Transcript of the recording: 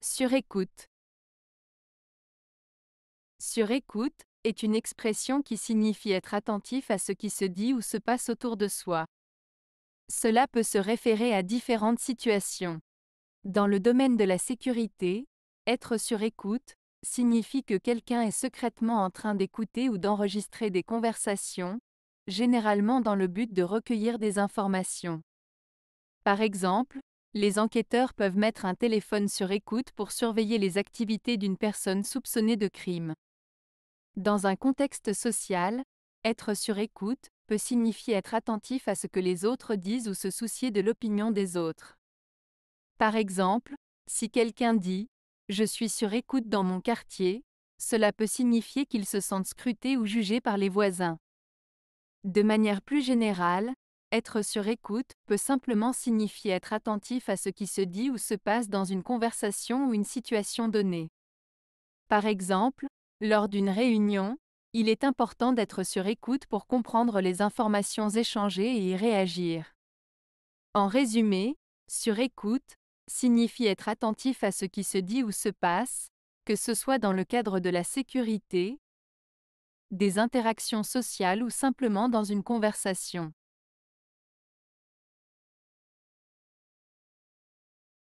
Sur écoute. Sur écoute est une expression qui signifie être attentif à ce qui se dit ou se passe autour de soi. Cela peut se référer à différentes situations. Dans le domaine de la sécurité, être sur écoute signifie que quelqu'un est secrètement en train d'écouter ou d'enregistrer des conversations, généralement dans le but de recueillir des informations. Par exemple, les enquêteurs peuvent mettre un téléphone sur écoute pour surveiller les activités d'une personne soupçonnée de crime. Dans un contexte social, être sur écoute peut signifier être attentif à ce que les autres disent ou se soucier de l'opinion des autres. Par exemple, si quelqu'un dit ⁇ Je suis sur écoute dans mon quartier ⁇ cela peut signifier qu'il se sent scruté ou jugé par les voisins. De manière plus générale, être sur écoute peut simplement signifier être attentif à ce qui se dit ou se passe dans une conversation ou une situation donnée. Par exemple, lors d'une réunion, il est important d'être sur écoute pour comprendre les informations échangées et y réagir. En résumé, sur écoute signifie être attentif à ce qui se dit ou se passe, que ce soit dans le cadre de la sécurité, des interactions sociales ou simplement dans une conversation.